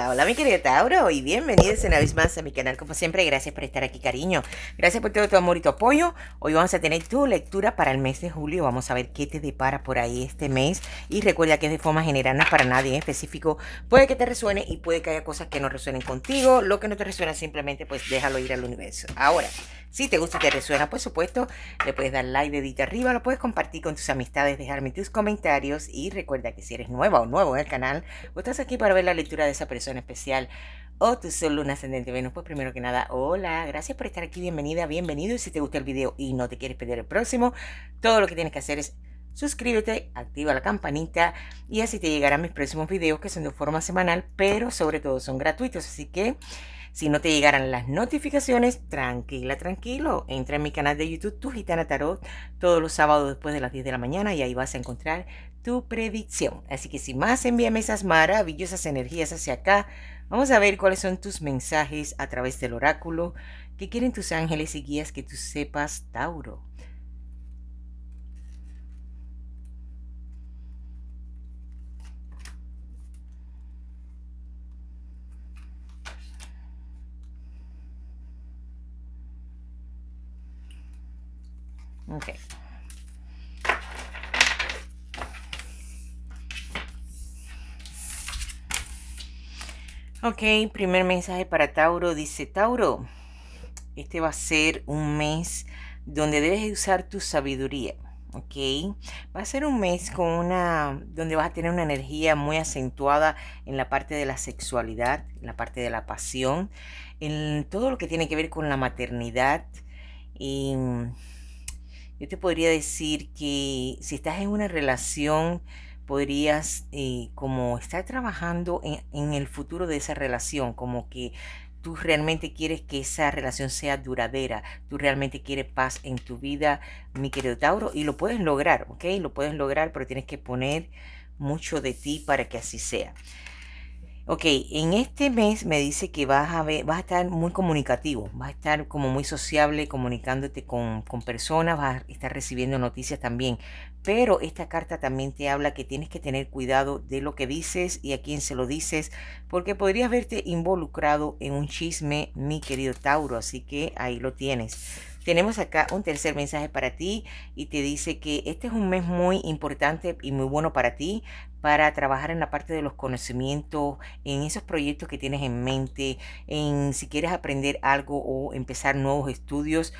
Hola mi querida Tauro y bienvenidos una vez más a mi canal como siempre, gracias por estar aquí cariño, gracias por todo tu amor y tu apoyo, hoy vamos a tener tu lectura para el mes de julio, vamos a ver qué te depara por ahí este mes y recuerda que es de forma general, no es para nadie en específico, puede que te resuene y puede que haya cosas que no resuenen contigo, lo que no te resuena simplemente pues déjalo ir al universo. Ahora, si te gusta y te resuena, por supuesto, le puedes dar like, dedito arriba, lo puedes compartir con tus amistades, dejarme tus comentarios y recuerda que si eres nueva o nuevo en el canal Vos estás aquí para ver la lectura de esa persona, especial o tu solo un ascendente, Venus, pues primero que nada, hola, gracias por estar aquí, bienvenida, bienvenido. Y si te gusta el video y no te quieres perder el próximo, todo lo que tienes que hacer es suscríbete, activa la campanita y así te llegarán mis próximos videos que son de forma semanal, pero sobre todo son gratuitos, así que si no te llegaran las notificaciones, tranquila, tranquilo. Entra en mi canal de YouTube, Tu Gitana Tarot, todos los sábados después de las 10 de la mañana y ahí vas a encontrar tu predicción. Así que sin más, envíame esas maravillosas energías hacia acá. Vamos a ver cuáles son tus mensajes a través del oráculo. ¿Qué quieren tus ángeles y guías que tú sepas, Tauro? Ok. Ok, primer mensaje para Tauro. Dice Tauro, este va a ser un mes donde debes usar tu sabiduría. ¿ok? Va a ser un mes con una, donde vas a tener una energía muy acentuada en la parte de la sexualidad, en la parte de la pasión, en todo lo que tiene que ver con la maternidad. Y yo te podría decir que si estás en una relación, podrías eh, como estar trabajando en, en el futuro de esa relación, como que tú realmente quieres que esa relación sea duradera, tú realmente quieres paz en tu vida, mi querido Tauro, y lo puedes lograr, ¿ok? Lo puedes lograr, pero tienes que poner mucho de ti para que así sea ok, en este mes me dice que vas a, ver, vas a estar muy comunicativo, vas a estar como muy sociable comunicándote con, con personas, vas a estar recibiendo noticias también, pero esta carta también te habla que tienes que tener cuidado de lo que dices y a quién se lo dices, porque podrías verte involucrado en un chisme, mi querido Tauro, así que ahí lo tienes. Tenemos acá un tercer mensaje para ti y te dice que este es un mes muy importante y muy bueno para ti para trabajar en la parte de los conocimientos, en esos proyectos que tienes en mente, en si quieres aprender algo o empezar nuevos estudios.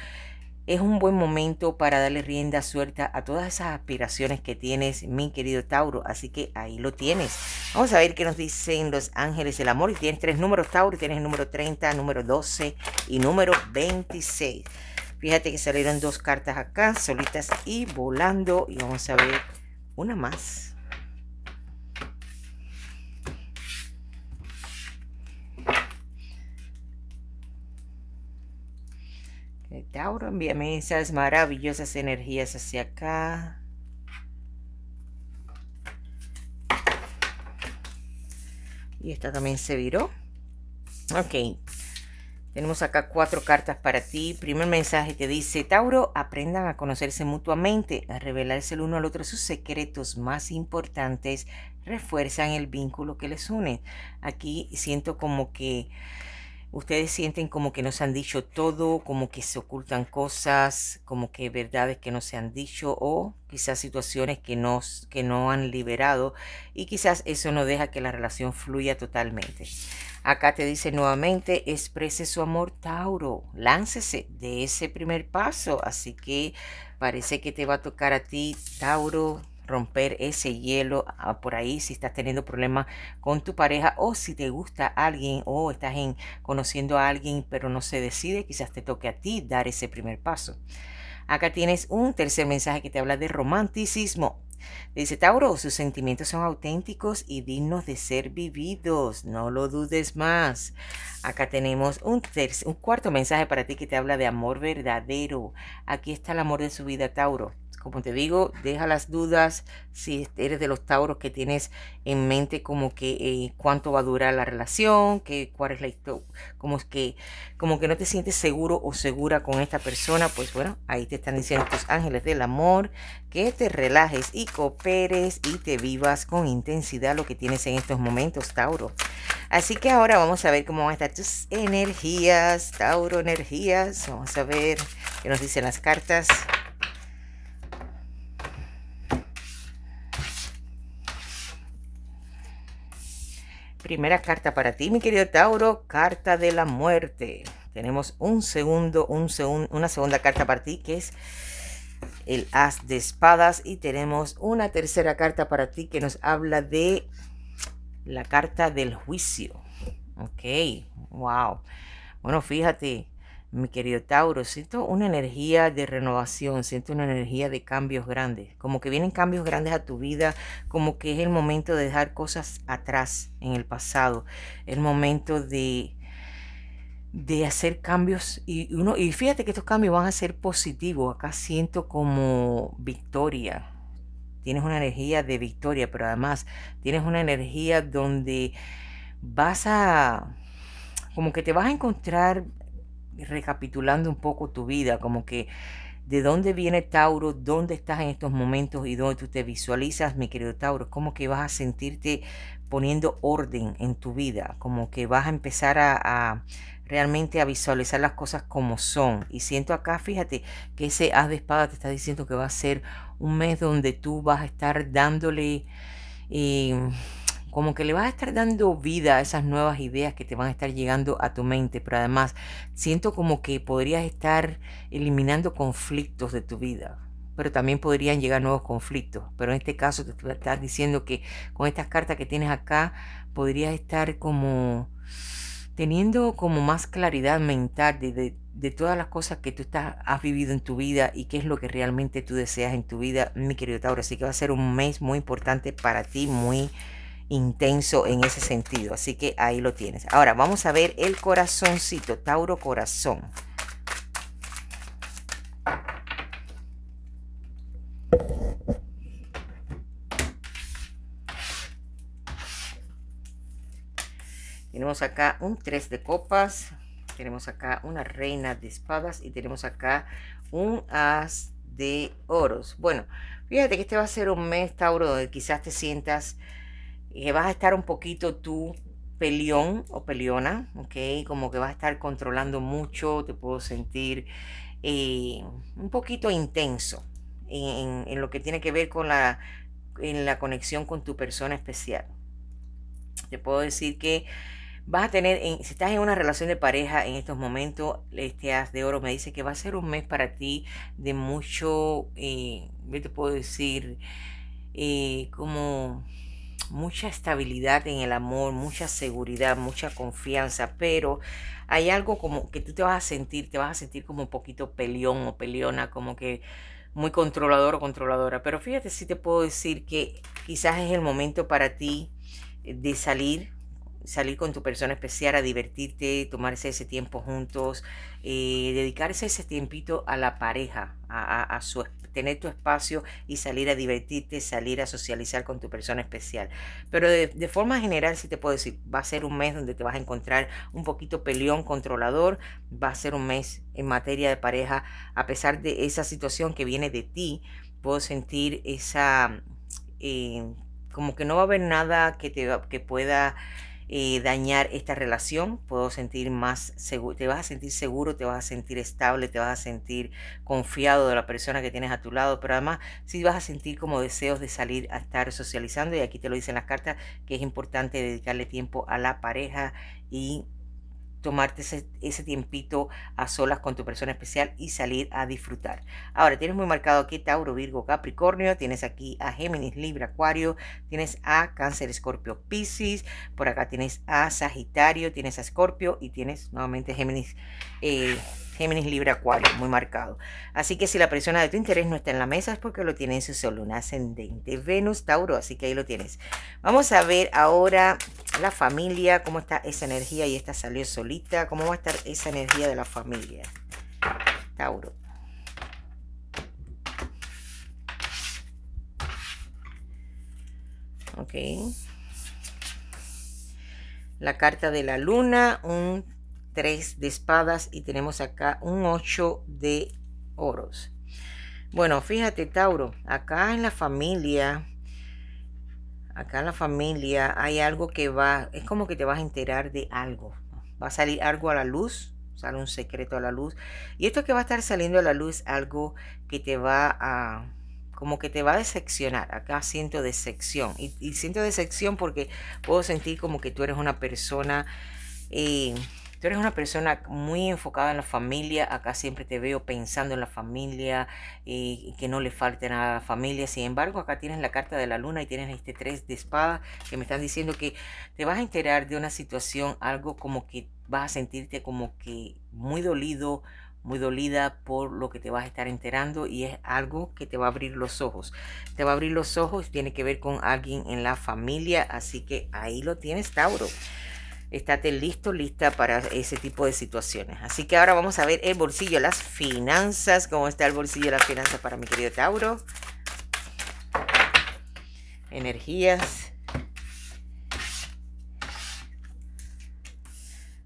Es un buen momento para darle rienda suelta a todas esas aspiraciones que tienes, mi querido Tauro. Así que ahí lo tienes. Vamos a ver qué nos dicen los ángeles del amor. Y tienes tres números, Tauro. Tienes el número 30, número 12 y número 26. Fíjate que salieron dos cartas acá, solitas y volando. Y vamos a ver una más. Tauro, envíame esas maravillosas energías hacia acá. Y esta también se viró. Ok, tenemos acá cuatro cartas para ti. Primer mensaje que dice, Tauro, aprendan a conocerse mutuamente, a revelarse el uno al otro sus secretos más importantes, refuerzan el vínculo que les une. Aquí siento como que ustedes sienten como que nos han dicho todo, como que se ocultan cosas, como que verdades que no se han dicho o quizás situaciones que, nos, que no han liberado y quizás eso no deja que la relación fluya totalmente. Acá te dice nuevamente, exprese su amor Tauro, láncese de ese primer paso, así que parece que te va a tocar a ti Tauro romper ese hielo ah, por ahí si estás teniendo problemas con tu pareja o si te gusta alguien o estás en, conociendo a alguien pero no se decide, quizás te toque a ti dar ese primer paso. Acá tienes un tercer mensaje que te habla de romanticismo. Dice Tauro, sus sentimientos son auténticos y dignos de ser vividos, no lo dudes más. Acá tenemos un, un cuarto mensaje para ti que te habla de amor verdadero. Aquí está el amor de su vida, Tauro. Como te digo, deja las dudas si eres de los tauros que tienes en mente como que eh, cuánto va a durar la relación, que cuál es la historia, como que, como que no te sientes seguro o segura con esta persona, pues bueno, ahí te están diciendo tus ángeles del amor, que te relajes y cooperes y te vivas con intensidad lo que tienes en estos momentos, Tauro. Así que ahora vamos a ver cómo van a estar tus energías, Tauro, energías. Vamos a ver qué nos dicen las cartas. Primera carta para ti, mi querido Tauro, carta de la muerte. Tenemos un segundo, un una segunda carta para ti que es el as de espadas y tenemos una tercera carta para ti que nos habla de la carta del juicio. Ok, wow. Bueno, fíjate, mi querido Tauro, siento una energía de renovación, siento una energía de cambios grandes, como que vienen cambios grandes a tu vida, como que es el momento de dejar cosas atrás en el pasado, el momento de de hacer cambios y uno y fíjate que estos cambios van a ser positivos, acá siento como victoria. Tienes una energía de victoria, pero además tienes una energía donde vas a como que te vas a encontrar recapitulando un poco tu vida, como que de dónde viene Tauro, dónde estás en estos momentos y dónde tú te visualizas, mi querido Tauro, como que vas a sentirte poniendo orden en tu vida, como que vas a empezar a, realmente a visualizar las cosas como son. Y siento acá, fíjate, que ese haz de espada te está diciendo que va a ser un mes donde tú vas a estar dándole... Eh, como que le vas a estar dando vida a esas nuevas ideas que te van a estar llegando a tu mente, pero además siento como que podrías estar eliminando conflictos de tu vida, pero también podrían llegar nuevos conflictos. Pero en este caso te estás diciendo que con estas cartas que tienes acá podrías estar como teniendo como más claridad mental de, de todas las cosas que tú estás, has vivido en tu vida y qué es lo que realmente tú deseas en tu vida, mi querido Tauro. Así que va a ser un mes muy importante para ti, muy intenso en ese sentido. Así que ahí lo tienes. Ahora vamos a ver el corazoncito, Tauro Corazón. Tenemos acá un 3 de copas, tenemos acá una reina de espadas y tenemos acá un as de oros. Bueno, fíjate que este va a ser un mes, Tauro, donde quizás te sientas que vas a estar un poquito tú peleón o peleona, ¿ok? Como que vas a estar controlando mucho, te puedo sentir eh, un poquito intenso en, lo que tiene que ver con la, en la conexión con tu persona especial. Te puedo decir que vas a tener, si estás en una relación de pareja en estos momentos, este haz de oro me dice que va a ser un mes para ti de mucho, eh, yo te puedo decir, eh, como mucha estabilidad en el amor, mucha seguridad, mucha confianza, pero hay algo como que tú te vas a sentir, te vas a sentir como un poquito peleón o peleona, como que muy controlador o controladora. Pero fíjate si te puedo decir que quizás es el momento para ti eh, de salir, salir con tu persona especial a divertirte, tomarse ese tiempo juntos, eh, dedicarse ese tiempito a la pareja, a, tener tu espacio y salir a divertirte, salir a socializar con tu persona especial. Pero de, forma general sí te puedo decir, va a ser un mes donde te vas a encontrar un poquito peleón, controlador, va a ser un mes en materia de pareja, a pesar de esa situación que viene de ti, puedo sentir esa... Eh, como que no va a haber nada que te que pueda eh, dañar esta relación, puedo sentir más seguro, te vas a sentir seguro, te vas a sentir estable, te vas a sentir confiado de la persona que tienes a tu lado, pero además sí vas a sentir como deseos de salir a estar socializando y aquí te lo dicen las cartas que es importante dedicarle tiempo a la pareja y tomarte ese, tiempito a solas con tu persona especial y salir a disfrutar. Ahora, tienes muy marcado aquí Tauro, Virgo, Capricornio, tienes aquí a Géminis, Libra, Acuario, tienes a Cáncer, Escorpio, Piscis, por acá tienes a Sagitario, tienes a Escorpio y tienes nuevamente Géminis. Eh, Géminis, Libra, Acuario, muy marcado. Así que si la persona de tu interés no está en la mesa es porque lo tiene en su sol, ascendente. Venus, Tauro, así que ahí lo tienes. Vamos a ver ahora la familia, cómo está esa energía y esta salió solita, cómo va a estar esa energía de la familia. Tauro. Ok. La carta de la luna, un tres de espadas y tenemos acá un 8 de oros. Bueno, fíjate Tauro, acá en la familia, acá en la familia hay algo que va, es como que te vas a enterar de algo, va a salir algo a la luz, sale un secreto a la luz. Y esto que va a estar saliendo a la luz algo que te va a, como que te va a decepcionar. Acá siento decepción. Y, y siento decepción porque puedo sentir como que tú eres una persona eh, tú eres una persona muy enfocada en la familia, acá siempre te veo pensando en la familia y, que no le falte nada a la familia. Sin embargo, acá tienes la carta de la luna y tienes este tres de espada que me están diciendo que te vas a enterar de una situación, algo como que vas a sentirte como que muy dolido, muy dolida por lo que te vas a estar enterando y es algo que te va a abrir los ojos. Te va a abrir los ojos, tiene que ver con alguien en la familia, así que ahí lo tienes, Tauro estate listo, lista para ese tipo de situaciones. Así que ahora vamos a ver el bolsillo, las finanzas, cómo está el bolsillo, las finanzas para mi querido Tauro. Energías.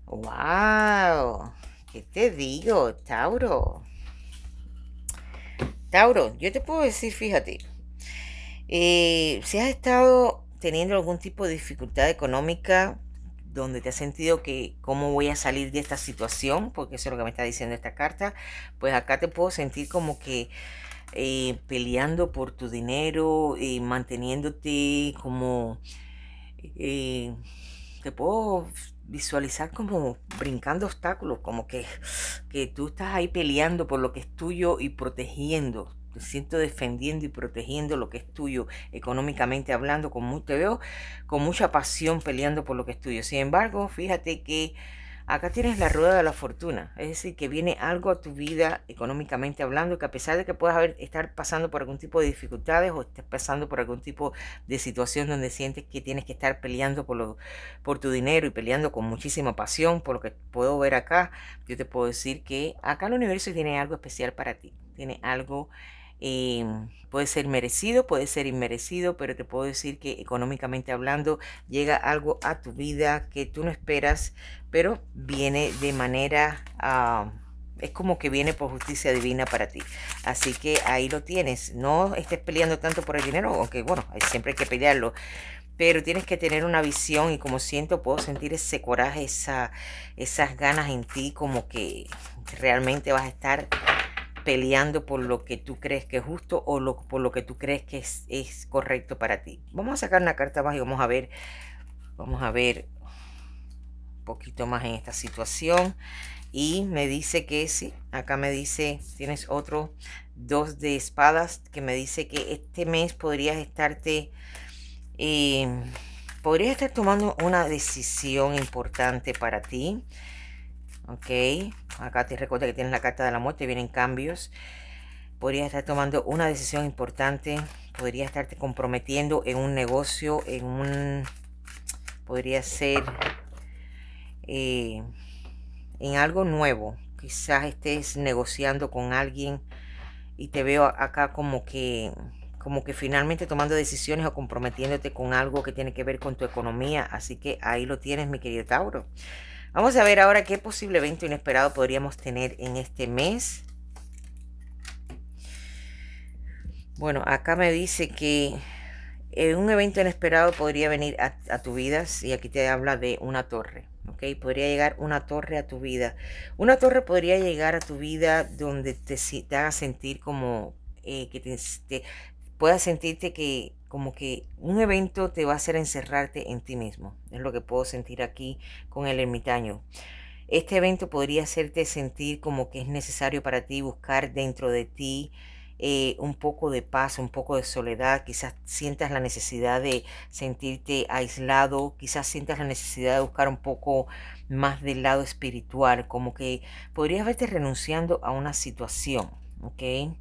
¡Wow! ¿Qué te digo, Tauro? Tauro, yo te puedo decir, fíjate, eh, si has estado teniendo algún tipo de dificultad económica, donde te has sentido que cómo voy a salir de esta situación, porque eso es lo que me está diciendo esta carta, pues acá te puedo sentir como que eh, peleando por tu dinero, y eh, manteniéndote como, eh, te puedo visualizar como brincando obstáculos, como que, que tú estás ahí peleando por lo que es tuyo y protegiendo siento defendiendo y protegiendo lo que es tuyo, económicamente hablando, con mucho te veo con mucha pasión peleando por lo que es tuyo. Sin embargo, fíjate que acá tienes la rueda de la fortuna, es decir, que viene algo a tu vida económicamente hablando, que a pesar de que puedas haber, estar pasando por algún tipo de dificultades o estés pasando por algún tipo de situación donde sientes que tienes que estar peleando por, lo, por tu dinero y peleando con muchísima pasión, por lo que puedo ver acá, yo te puedo decir que acá el universo tiene algo especial para ti, tiene algo eh, puede ser merecido, puede ser inmerecido, pero te puedo decir que económicamente hablando llega algo a tu vida que tú no esperas, pero viene de manera... Ah, es como que viene por justicia divina para ti. Así que ahí lo tienes. No estés peleando tanto por el dinero, aunque bueno, siempre hay que pelearlo. Pero tienes que tener una visión y como siento, puedo sentir ese coraje, esa, esas ganas en ti, como que realmente vas a estar peleando por lo que tú crees que es justo o por lo que tú crees que es, correcto para ti. Vamos a sacar una carta más y vamos a ver, vamos a ver un poquito más en esta situación. Y me dice que sí, acá me dice, tienes otro dos de espadas que me dice que este mes podrías estarte, eh, podrías estar tomando una decisión importante para ti ok acá te recuerda que tienes la carta de la muerte vienen cambios podrías estar tomando una decisión importante podría estarte comprometiendo en un negocio en un podría ser eh, en algo nuevo quizás estés negociando con alguien y te veo acá como que como que finalmente tomando decisiones o comprometiéndote con algo que tiene que ver con tu economía. Así que ahí lo tienes, mi querido Tauro. Vamos a ver ahora qué posible evento inesperado podríamos tener en este mes. Bueno, acá me dice que eh, un evento inesperado podría venir a, tu vida, y aquí te habla de una torre. ok podría llegar una torre a tu vida. Una torre podría llegar a tu vida donde te, te haga sentir como eh, que te, puedas sentirte que como que un evento te va a hacer encerrarte en ti mismo. Es lo que puedo sentir aquí con el ermitaño. Este evento podría hacerte sentir como que es necesario para ti buscar dentro de ti eh, un poco de paz, un poco de soledad, quizás sientas la necesidad de sentirte aislado, quizás sientas la necesidad de buscar un poco más del lado espiritual, como que podrías verte renunciando a una situación, ¿ok?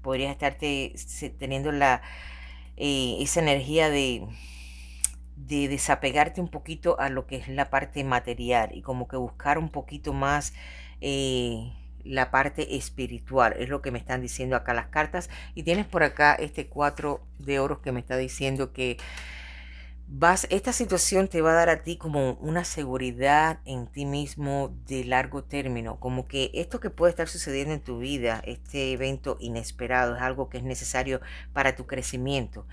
Podrías estarte teniendo la eh, esa energía de, de desapegarte un poquito a lo que es la parte material y como que buscar un poquito más eh, la parte espiritual. Es lo que me están diciendo acá las cartas. Y tienes por acá este cuatro de oros que me está diciendo que vas, esta situación te va a dar a ti como una seguridad en ti mismo de largo término, como que esto que puede estar sucediendo en tu vida, este evento inesperado, es algo que es necesario para tu crecimiento,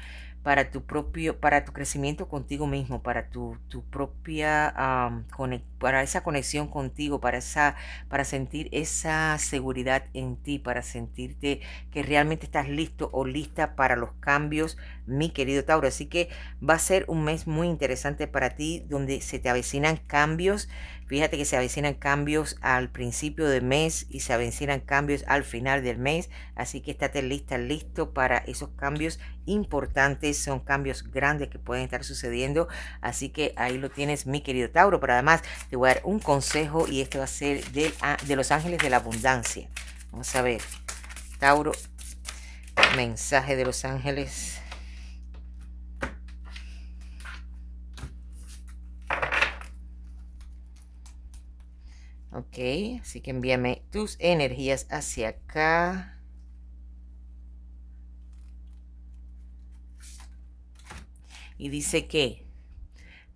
para tu propio, para tu crecimiento contigo mismo, para tu, tu propia conectividad para esa conexión contigo, para, esa, para sentir esa seguridad en ti, para sentirte que realmente estás listo o lista para los cambios, mi querido Tauro. Así que va a ser un mes muy interesante para ti, donde se te avecinan cambios. Fíjate que se avecinan cambios al principio del mes y se avecinan cambios al final del mes. Así que estate lista, listo para esos cambios importantes. Son cambios grandes que pueden estar sucediendo. Así que ahí lo tienes, mi querido Tauro. Pero además te voy a dar un consejo y este va a ser de, de los ángeles de la abundancia. Vamos a ver. Tauro, mensaje de los ángeles. Ok, así que envíame tus energías hacia acá. Y dice que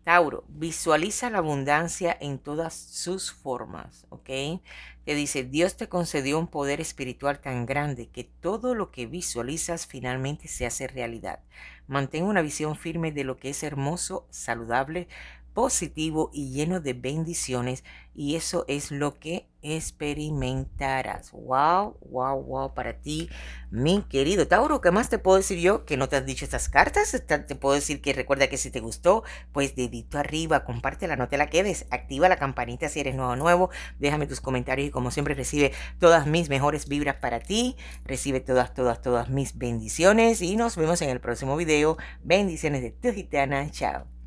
Tauro, visualiza la abundancia en todas sus formas, ¿ok? Te dice, Dios te concedió un poder espiritual tan grande que todo lo que visualizas finalmente se hace realidad. Mantén una visión firme de lo que es hermoso, saludable, positivo y lleno de bendiciones y eso es lo que experimentarás. Wow, wow, wow para ti, mi querido Tauro. ¿Qué más te puedo decir yo que no te has dicho estas cartas? Te puedo decir que recuerda que si te gustó, pues dedito arriba, compártela, no te la quedes, activa la campanita si eres nuevo nuevo, déjame tus comentarios y como siempre recibe todas mis mejores vibras para ti, recibe todas, todas, todas mis bendiciones y nos vemos en el próximo video. Bendiciones de tu gitana, chao.